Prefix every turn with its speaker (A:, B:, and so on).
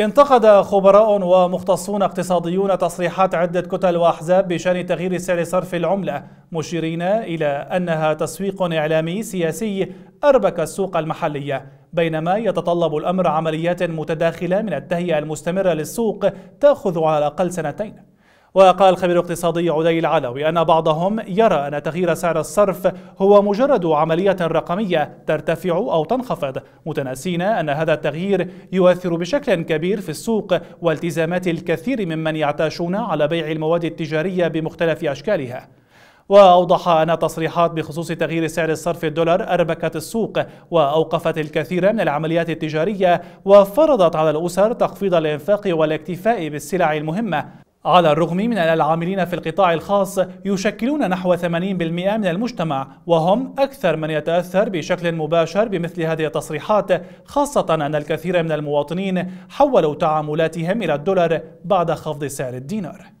A: انتقد خبراء ومختصون اقتصاديون تصريحات عدة كتل وأحزاب بشأن تغيير سعر صرف العملة مشيرين إلى أنها تسويق إعلامي سياسي أربك السوق المحلية بينما يتطلب الأمر عمليات متداخلة من التهيئة المستمرة للسوق تأخذ على الأقل سنتين وقال الخبير الاقتصادي عدي العلوي أن بعضهم يرى أن تغيير سعر الصرف هو مجرد عملية رقمية ترتفع أو تنخفض متناسين أن هذا التغيير يؤثر بشكل كبير في السوق والتزامات الكثير ممن يعتاشون على بيع المواد التجارية بمختلف أشكالها وأوضح أن تصريحات بخصوص تغيير سعر الصرف الدولار أربكت السوق وأوقفت الكثير من العمليات التجارية وفرضت على الأسر تخفيض الإنفاق والاكتفاء بالسلع المهمة على الرغم من أن العاملين في القطاع الخاص يشكلون نحو 80% من المجتمع وهم أكثر من يتأثر بشكل مباشر بمثل هذه التصريحات خاصة أن الكثير من المواطنين حولوا تعاملاتهم إلى الدولار بعد خفض سعر الدينار